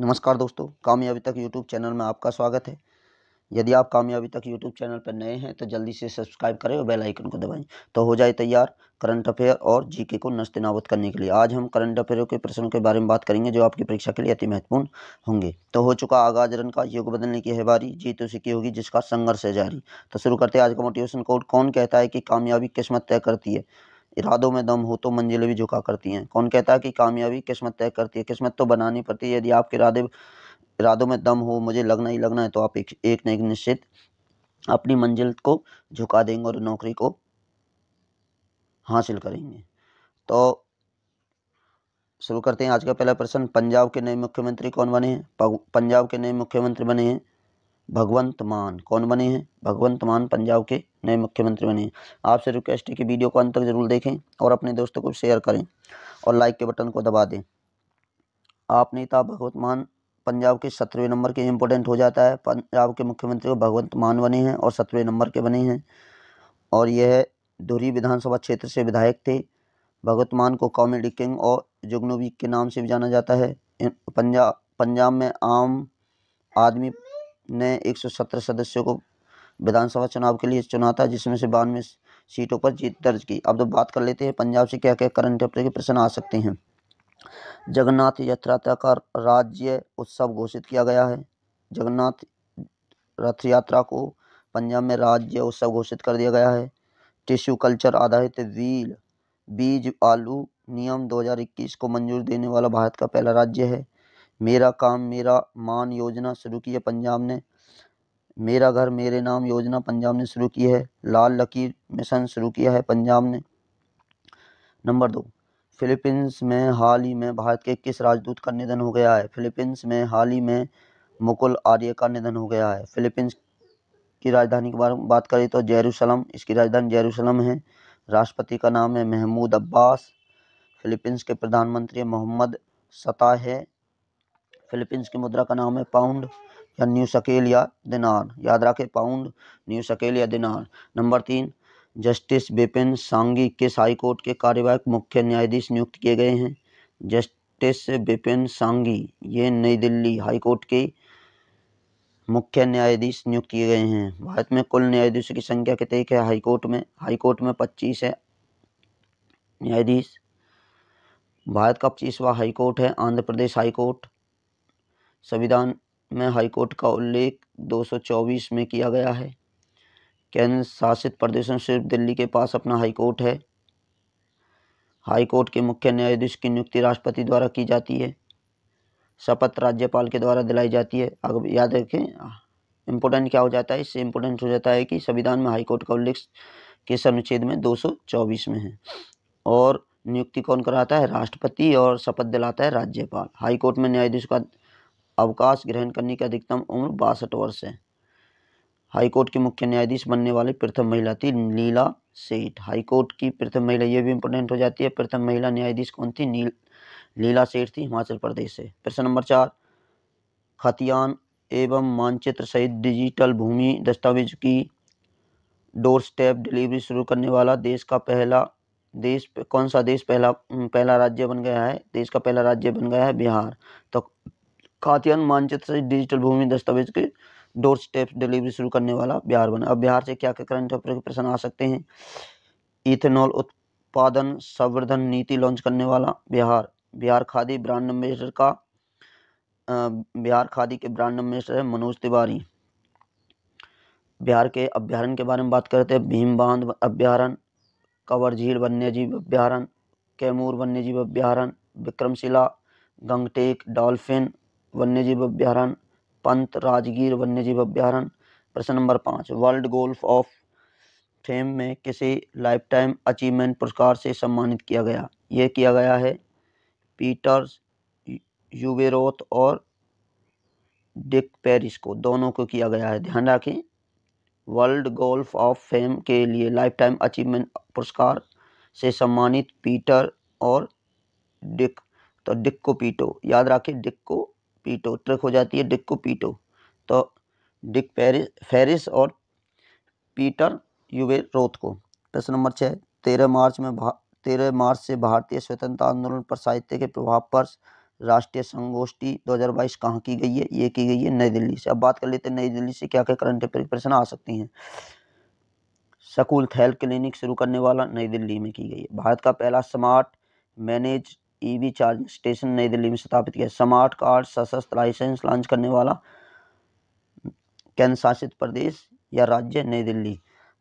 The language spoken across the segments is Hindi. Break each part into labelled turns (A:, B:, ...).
A: नमस्कार दोस्तों कामयाबी तक यूट्यूब चैनल में आपका स्वागत है यदि आप कामयाबी तक यूट्यूब चैनल पर नए हैं तो जल्दी से सब्सक्राइब करें और बेल आइकन को दबाएं तो हो जाए तैयार करंट अफेयर और जीके को नस्तनावत करने के लिए आज हम करंट अफेयर के प्रश्नों के बारे में बात करेंगे जो आपकी परीक्षा के लिए अति महत्वपूर्ण होंगे तो हो चुका आगाज रन का योग बदलने की है बारी जीत उसी की होगी जिसका संघर्ष है जारी तो शुरू करते हैं आज का मोटिवेशन कोड कौन कहता है कि कामयाबी किस्मत तय करती है इरादों में दम हो तो मंजिलें भी झुका करती हैं कौन कहता है कि कामयाबी किस्मत तय करती है किस्मत तो बनानी पड़ती है यदि आपके इरादे इरादों में दम हो मुझे लगना ही लगना है तो आप एक एक न एक निश्चित अपनी मंजिल को झुका देंगे और नौकरी को हासिल करेंगे तो शुरू करते हैं आज का पहला प्रश्न पंजाब के नए मुख्यमंत्री कौन बने हैं पंजाब के नए मुख्यमंत्री बने हैं भगवंत मान कौन बने हैं भगवंत मान पंजाब के नए मुख्यमंत्री बने आपसे रिक्वेस्ट है कि वीडियो को अंत तक जरूर देखें और अपने दोस्तों को शेयर करें और लाइक के बटन को दबा दें आप नेता तो भगवत मान पंजाब के सत्रहवें नंबर के इम्पोर्टेंट हो जाता है पंजाब के मुख्यमंत्री भगवंत मान बने हैं और सत्रहवें नंबर के बने हैं और यह धुरी विधानसभा क्षेत्र से विधायक थे भगवत मान को कॉमेडी किंग और जुगनू वीक के नाम से भी जाना जाता है पंजाब पंजाब में आम आदमी ने 170 सदस्यों को विधानसभा चुनाव के लिए चुना था जिसमें से बानवे सीटों पर जीत दर्ज की अब तो बात कर लेते हैं पंजाब से क्या क्या करंट अफेयर के प्रश्न आ सकते हैं जगन्नाथ यात्रा का राज्य उत्सव घोषित किया गया है जगन्नाथ रथ यात्रा को पंजाब में राज्य उत्सव घोषित कर दिया गया है टिश्यू कल्चर आधारित व्हील बीज आलू नियम 2021 को मंजूर देने वाला भारत का पहला राज्य है मेरा काम मेरा मान योजना शुरू की है पंजाब ने मेरा घर मेरे नाम योजना पंजाब ने शुरू की है लाल लकीर मिशन शुरू किया है पंजाब ने नंबर दो फिलीपींस में हाल ही में भारत के किस राजदूत का निधन हो गया है फिलीपींस में हाल ही में मुकुल आर्य का निधन हो गया है फिलीपींस की राजधानी के बारे में बात करें तो जेरूसलम इसकी राजधानी जेरूसलम है राष्ट्रपति का नाम है महमूद अब्बास फिलीपींस के प्रधानमंत्री मोहम्मद सता है फिलीपींस की मुद्रा का नाम है पाउंड या न्यू सकेल या दिनार याद रखें पाउंड न्यू सकेल या दिनार नंबर तीन जस्टिस बिपिन सांगी किस हाईकोर्ट के कार्यवाहक मुख्य न्यायाधीश नियुक्त किए गए हैं जस्टिस बिपिन सांगी ये नई दिल्ली हाईकोर्ट के मुख्य न्यायाधीश नियुक्त किए गए हैं भारत में कुल न्यायाधीशों की संख्या कितनी है हाईकोर्ट में हाईकोर्ट में पच्चीस है न्यायाधीश भारत का पच्चीसवा हाईकोर्ट है आंध्र प्रदेश हाईकोर्ट संविधान में हाईकोर्ट का उल्लेख 224 में किया गया है केंद्र शासित प्रदेशों सिर्फ दिल्ली के पास अपना हाईकोर्ट है हाईकोर्ट के मुख्य न्यायाधीश की नियुक्ति राष्ट्रपति द्वारा की जाती है शपथ राज्यपाल के द्वारा दिलाई जाती है अगर याद रखें इम्पोर्टेंट क्या हो जाता है इससे इम्पोर्टेंट हो जाता है कि संविधान में हाईकोर्ट का उल्लेख किस अनुच्छेद में 224 में है और नियुक्ति कौन कराता है राष्ट्रपति और शपथ दिलाता है राज्यपाल हाईकोर्ट में न्यायाधीश का अवकाश ग्रहण करने की अधिकतम उम्र बासठ वर्ष है हाईकोर्ट की मुख्य न्यायाधीश बनने वाली प्रथम महिला थी नीला सेठ हाईकोर्ट की प्रथम महिला ये भी इम्पोर्टेंट हो जाती है प्रथम महिला न्यायाधीश कौन थी नील लीला सेठ थी हिमाचल प्रदेश से प्रश्न नंबर चार खतियान एवं मानचित्र सहित डिजिटल भूमि दस्तावेज की डोर स्टेप डिलीवरी शुरू करने वाला देश का पहला देश कौन सा देश पहला पहला राज्य बन गया है देश का पहला राज्य बन गया है बिहार तो खातियान मानचित्र से डिजिटल भूमि दस्तावेज के डोर स्टेप डिलीवरी शुरू करने वाला बिहार बना अब बिहार से क्या क्या करंट अफेयर के प्रश्न आ सकते हैं इथेनॉल उत्पादन संवर्धन नीति लॉन्च करने वाला बिहार बिहार खादी ब्रांड एम्बेसडर का बिहार खादी के ब्रांड एम्बेसडर है मनोज तिवारी बिहार के अभ्यारण के बारे में बात करते हैं भीम बांध अभ्यारण कंवर झील वन्यजीव अभ्यारण कैमूर वन्यजीव अभ्यारण विक्रमशिला गंगटेक डॉल्फिन वन्यजीव अभ्यारण्य पंत राजगीर वन्यजीव अभ्यारण्य प्रश्न नंबर पाँच वर्ल्ड गोल्फ ऑफ फेम में किसे लाइफ टाइम अचीवमेंट पुरस्कार से सम्मानित किया गया यह किया गया है पीटर्स यूबेरोथ और डिक पेरिस को दोनों को किया गया है ध्यान रखें वर्ल्ड गोल्फ ऑफ फेम के लिए लाइफ टाइम अचीवमेंट पुरस्कार से सम्मानित पीटर और डिक तो डिक को पीटो याद रखें डिक को पीटो ट्रिक हो जाती है डिक को पीटो तो डिक पेरिस फेरिस और पीटर यूवे रोथ को प्रश्न नंबर छः तेरह मार्च में तेरह मार्च से भारतीय स्वतंत्रता आंदोलन पर साहित्य के प्रभाव पर राष्ट्रीय संगोष्ठी 2022 कहाँ की गई है ये की गई है नई दिल्ली से अब बात कर लेते हैं नई दिल्ली से क्या क्या करंट अफेयर प्रश्न आ सकती हैं सकूल हेल्थ क्लिनिक शुरू करने वाला नई दिल्ली में की गई है भारत का पहला smart manage EV charging station Nai Delhi में स्थापित किया स्मार्ट कार्ड सशस्त्र लाइसेंस लॉन्च करने वाला केंद्र शासित प्रदेश या राज्य नई दिल्ली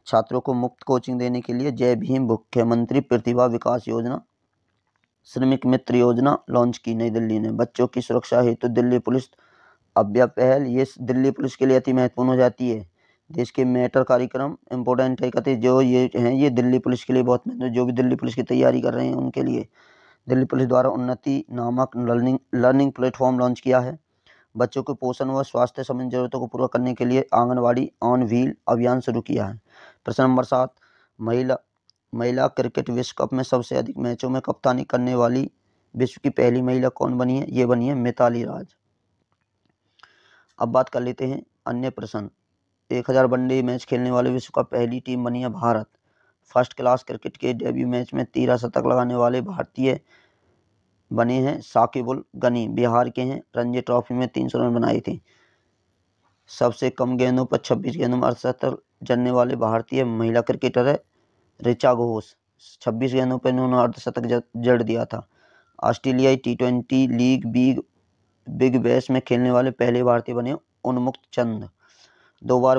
A: छात्रों को मुफ्त कोचिंग देने के लिए जय भीम मुख्यमंत्री प्रतिभा विकास योजना श्रमिक मित्र योजना लॉन्च की नई दिल्ली ने बच्चों की सुरक्षा हेतु तो दिल्ली पुलिस अभ्या पहल ये दिल्ली पुलिस के लिए अति महत्वपूर्ण हो जाती है देश के मैटर कार्यक्रम इम्पोर्टेंट है कहते जो ये हैं ये दिल्ली पुलिस के लिए बहुत महत्वपूर्ण जो भी दिल्ली पुलिस की तैयारी कर रहे हैं उनके लिए दिल्ली पुलिस द्वारा उन्नति नामक लर्निंग लर्निंग प्लेटफॉर्म लॉन्च किया है बच्चों के पोषण व स्वास्थ्य संबंधी जरूरतों को पूरा करने के लिए आंगनवाड़ी ऑन व्हील अभियान शुरू किया है प्रश्न नंबर सात महिला महिला क्रिकेट विश्व कप में सबसे अधिक मैचों में कप्तानी करने वाली विश्व की पहली महिला कौन बनी है ये बनी है मिताली राज अब बात कर लेते हैं अन्य प्रश्न एक हज़ार वनडे मैच खेलने वाले विश्व का पहली टीम बनी है भारत फर्स्ट क्लास क्रिकेट के डेब्यू मैच में तेरह शतक लगाने वाले भारतीय बने हैं साकिबुल गनी बिहार के हैं रणजी ट्रॉफी में तीन सौ रन बनाए थे सबसे कम गेंदों पर छब्बीस गेंदों में अड़सठ जनने वाले भारतीय महिला क्रिकेटर है रिचा घोष छब्बीस गेंदों पर उन्होंने अर्धशतक जड़ दिया था ऑस्ट्रेलियाई T twenty league big big bash में खेलने वाले पहले भारतीय बने उन्मुक्त चंद दो बार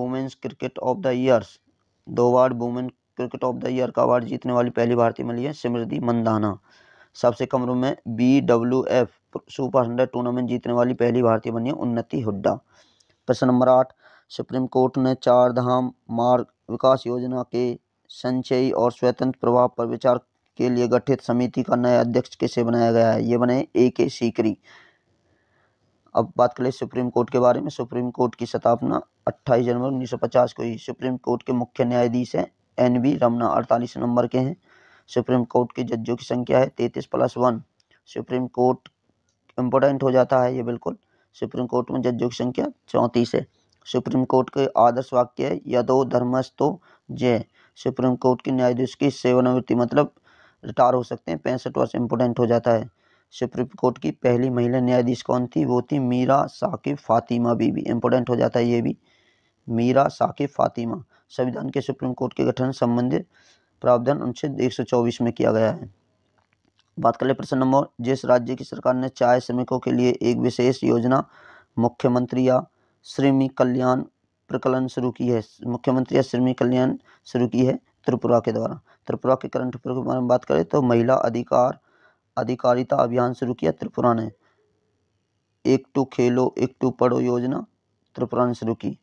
A: women's cricket of the years दो बार women cricket of the year का अवार्ड जीतने वाली पहली भारतीय मिली है स्मृति मंदाना सबसे कम रूम में B W F super hundred tournament जीतने वाली पहली भारतीय बनी है उन्नति हुड्डा प्रश्न नंबर आठ सुप्रीम कोर्ट ने चार धाम मार्ग विकास योजना के संचयी और स्वतंत्र प्रभाव पर विचार के लिए गठित समिति का नया अध्यक्ष किसे बनाया गया है ये बने ए के सीकरी अब बात करें सुप्रीम कोर्ट के बारे में सुप्रीम कोर्ट की स्थापना 28 जनवरी 1950 को हुई सुप्रीम कोर्ट के मुख्य न्यायाधीश हैं एन वी रमना अड़तालीस नंबर के हैं सुप्रीम कोर्ट के जजों की संख्या है तैतीस plus one supreme court important हो जाता है ये बिल्कुल सुप्रीम कोर्ट में जजों की संख्या चौंतीस है सुप्रीम कोर्ट के आदर्श वाक्य है यदो धर्मस्तो जय सुप्रीम कोर्ट के न्यायाधीश की सेवानिवृत्ति मतलब रिटायर हो सकते हैं पैंसठ वर्ष इम्पोर्टेंट हो जाता है सुप्रीम कोर्ट की पहली महिला न्यायाधीश कौन थी वो थी मीरा साकिब फातिमा बीबी इम्पोर्टेंट हो जाता है ये भी मीरा साकिब फातिमा संविधान के सुप्रीम कोर्ट के गठन संबंधित प्रावधान अनुच्छेद एक में किया गया है बात कर ले प्रश्न नंबर जिस राज्य की सरकार ने चाय श्रमिकों के लिए एक विशेष योजना मुख्यमंत्री या श्रमिक कल्याण प्रकलन शुरू की है मुख्यमंत्री या श्रमिक कल्याण शुरू की है त्रिपुरा के द्वारा त्रिपुरा के करंट अफेयर के बारे में बात करें तो महिला अधिकार अधिकारिता अभियान शुरू किया त्रिपुरा ने एक टू खेलो एक टू पढ़ो योजना त्रिपुरा ने शुरू की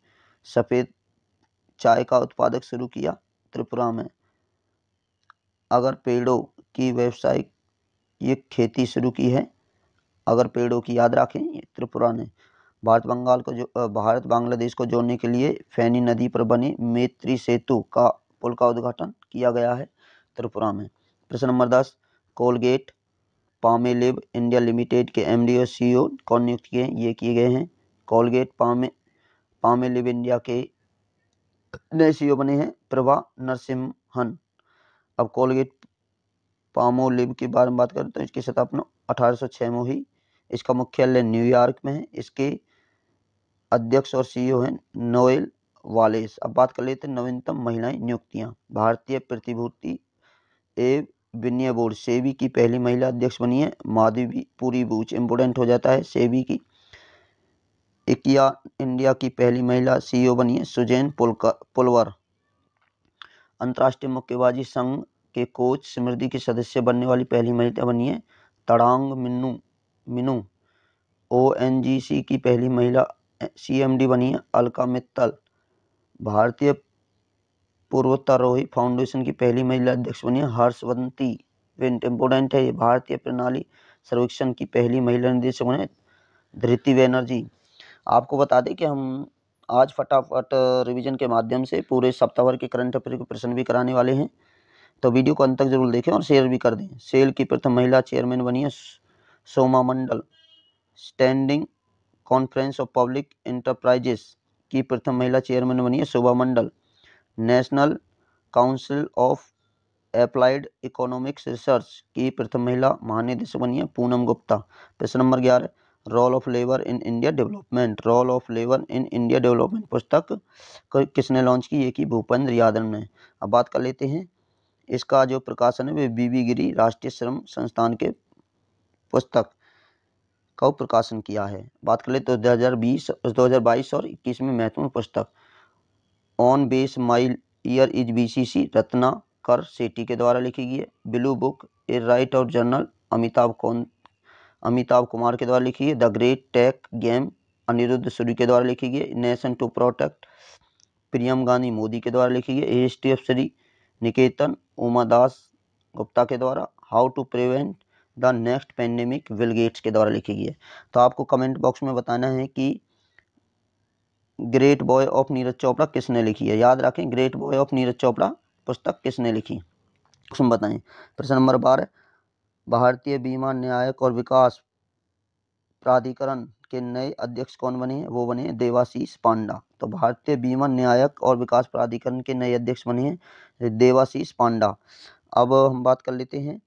A: सफ़ेद चाय का उत्पादक शुरू किया त्रिपुरा में अगर पेड़ों की व्यवसायिक ये खेती शुरू की है अगर पेड़ों की याद रखें त्रिपुरा ने भारत बंगाल को जो भारत बांग्लादेश को जोड़ने के लिए फैनी नदी पर बने मैत्री सेतु का पुल का उद्घाटन किया गया है त्रिपुरा में प्रश्न नंबर दस कोलगेट पामेलेब इंडिया लिमिटेड के एमडी और सीईओ कौन नियुक्त किए ये किए गए हैं कॉलगेट पामे पामेलेब इंडिया के नए सीईओ e बने हैं प्रभा नरसिम्हन अब कॉलगेट पामोलिब के बारे में बात करें तो इसकी स्थापना 1806 में हुई इसका मुख्यालय न्यूयॉर्क में है इसके अध्यक्ष और सीईओ e हैं नोएल वालेस अब बात कर लेते हैं नवीनतम महिलाएं नियुक्तियां भारतीय प्रतिभूति एवं विनिया बोर्ड सेवी की पहली महिला अध्यक्ष बनी है माधवी पूरी बूच इम्पोर्टेंट हो जाता है सेवी की इकिया इंडिया की पहली महिला सीईओ e बनी है सुजैन पुलवर अंतर्राष्ट्रीय मुक्केबाजी संघ के कोच समृद्धि के सदस्य बनने वाली पहली महिला बनी है तड़ांग मिन्नू मिनू ओ की पहली महिला सीएमडी बनी है अलका मित्तल भारतीय पूर्वोत्तारोही फाउंडेशन की पहली महिला अध्यक्ष बनी हर्षवंती वेंट इम्पोर्टेंट है ये भारतीय प्रणाली सर्वेक्षण की पहली महिला निदेशक बने धृति बैनर्जी आपको बता दें कि हम आज फटाफट रिवीजन के माध्यम से पूरे सप्ताह भर के करंट अफेयर के प्रश्न भी कराने वाले हैं तो वीडियो को अंत तक जरूर देखें और शेयर भी कर दें सेल की प्रथम महिला चेयरमैन बनी है Soma Mandal standing conference of public enterprises की प्रथम महिला चेयरमैन बनी है Shobha Mandal national council of applied economics research की प्रथम महिला महानिदेशक बनी है पूनम गुप्ता प्रश्न नंबर ग्यारह role of labour in India development role of labour in India development पुस्तक किसने लॉन्च की ये की भूपेंद्र यादव ने अब बात कर लेते हैं इसका जो प्रकाशन है वे बीबी गिरी राष्ट्रीय श्रम संस्थान के पुस्तक का प्रकाशन किया है बात कर ले तो 2020 2022 और 21 में महत्वपूर्ण पुस्तक on base my year is BCC Ratnakar Shetty के द्वारा लिखी गई है ब्लू बुक ए राइट और जर्नल अमिताभ कौन अमिताभ कुमार के द्वारा लिखी है the great tech game Anirudh Suri के द्वारा लिखी गई nation to protect Priyam Gandhi Modi के द्वारा लिखी गई T F Sriniketan Uma Das Gupta के द्वारा how to prevent the next pandemic Bill Gates के द्वारा लिखी गई है तो आपको कमेंट बॉक्स में बताना है कि great boy of Neeraj Chopra किसने लिखी है याद रखें great boy of Neeraj Chopra पुस्तक किसने लिखी क्वेश्चन बताएं प्रश्न नंबर बारह भारतीय बीमा न्यायिक और विकास प्राधिकरण के नए अध्यक्ष कौन बने हैं वो बने हैं देवाशीष पांडा तो भारतीय बीमा न्यायिक और विकास प्राधिकरण के नए अध्यक्ष बने हैं देवाशीष पांडा अब हम बात कर लेते हैं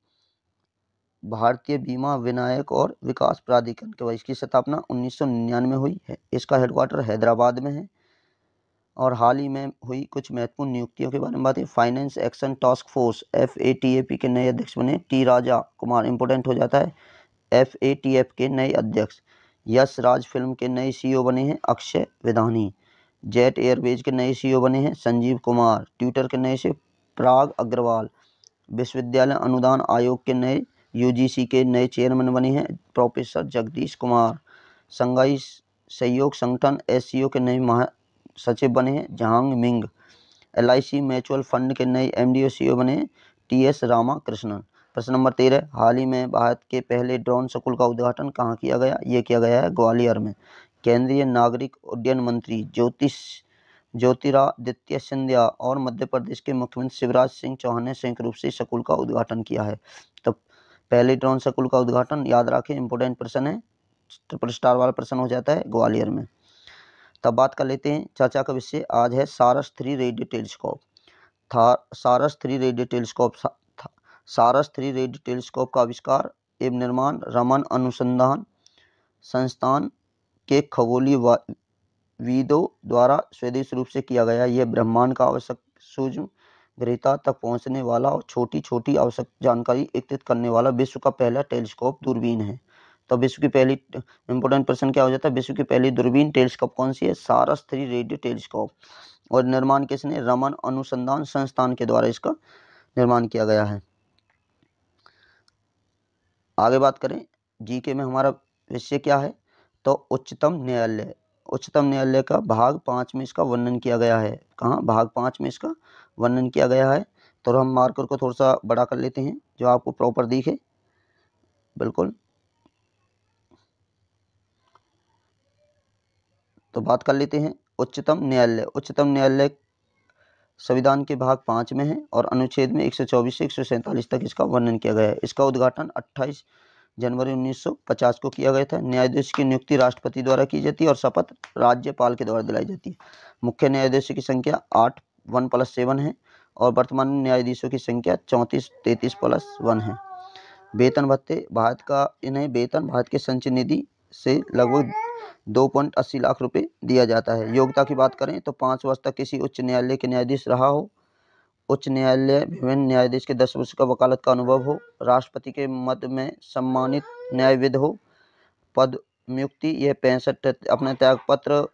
A: भारतीय बीमा विनायक और विकास प्राधिकरण के इसकी स्थापना उन्नीस में हुई है इसका हेडक्वार्टर हैदराबाद में है और हाल ही में हुई कुछ महत्वपूर्ण नियुक्तियों के बारे में बात है finance action task force F A T A P के नए अध्यक्ष बने टी राजा कुमार इंपोर्टेंट हो जाता है एफ ए टी एफ के नए अध्यक्ष यश राज फिल्म के नए सीईओ e बने हैं अक्षय विधानी जेट एयरवेज के नए सीईओ e बने हैं संजीव कुमार ट्विटर के नए से प्राग अग्रवाल विश्वविद्यालय अनुदान आयोग के नए यूजीसी के नए चेयरमैन बने हैं प्रोफेसर जगदीश कुमार संघाई सहयोग संगठन एस के नए महासचिव बने हैं Zhang Ming L mutual fund के नए एम डी e बने टी एस रामाकृष्णन प्रश्न नंबर तेरह हाल ही में भारत के पहले ड्रोन स्कूल का उद्घाटन कहाँ किया गया ये किया गया है ग्वालियर में केंद्रीय नागरिक उड्डयन मंत्री ज्योतिष ज्योतिरादित्य सिंधिया और मध्य प्रदेश के मुख्यमंत्री शिवराज सिंह चौहान ने संयुक्त रूप से स्कूल का उद्घाटन किया है तो पहले ड्रोन सकुल का उद्घाटन याद रखें इंपॉर्टेंट प्रश्न है ट्रिपल स्टार वाला प्रश्न हो जाता है ग्वालियर में तब बात कर लेते हैं चर्चा का विषय आज है सारस थ्री रेडियो टेलीस्कोप था Saras three radio telescope Saras three radio telescope का आविष्कार एवं निर्माण रमन अनुसंधान संस्थान के खगोली विदों द्वारा स्वदेश रूप से किया गया यह ब्रह्मांड का आवश्यक सूक्ष्म द्रेता तक पहुंचने वाला और छोटी छोटी आवश्यक जानकारी एकत्रित करने वाला विश्व का पहला टेलीस्कोप दूरबीन है तो विश्व की पहली इंपॉर्टेंट प्रश्न क्या हो जाता है विश्व की पहली दूरबीन टेलीस्कोप कौन सी है सारस थ्री रेडियो टेलीस्कोप और निर्माण किसने रमन अनुसंधान संस्थान के द्वारा इसका निर्माण किया गया है आगे बात करें जीके में हमारा विषय क्या है तो उच्चतम न्यायालय उच्चतम न्यायालय का भाग पाँच में इसका वर्णन किया गया है कहाँ भाग पाँच में इसका वर्णन किया गया है तो हम मार्कर को थोड़ा सा बड़ा कर लेते हैं जो आपको प्रॉपर दिखे बिल्कुल तो बात कर लेते हैं उच्चतम न्यायालय उच्चतम न्यायालय संविधान के भाग पाँच में है और अनुच्छेद में 124 से एक तक इसका वर्णन किया गया है इसका उद्घाटन 28 जनवरी 1950 को किया गया था न्यायाधीश की नियुक्ति राष्ट्रपति द्वारा की जाती है और शपथ राज्यपाल के द्वारा दिलाई जाती है मुख्य न्यायाधीश की संख्या आठ वन प्लस सेवन है और वर्तमान न्यायाधीशों की संख्या चौंतीस तैंतीस प्लस वन है वेतन भत्ते भारत का इन्हें वेतन भारत के संचय निधि से लगभग दो पॉइंट अस्सी लाख रुपए दिया जाता है योग्यता की बात करें तो पाँच वर्ष तक किसी उच्च न्यायालय के न्यायाधीश रहा हो उच्च न्यायालय विभिन्न न्यायाधीश के दस वर्ष का वकालत का अनुभव हो राष्ट्रपति के मत में सम्मानित न्यायविद हो पद नियुक्ति यह पैंसठ अपने त्यागपत्र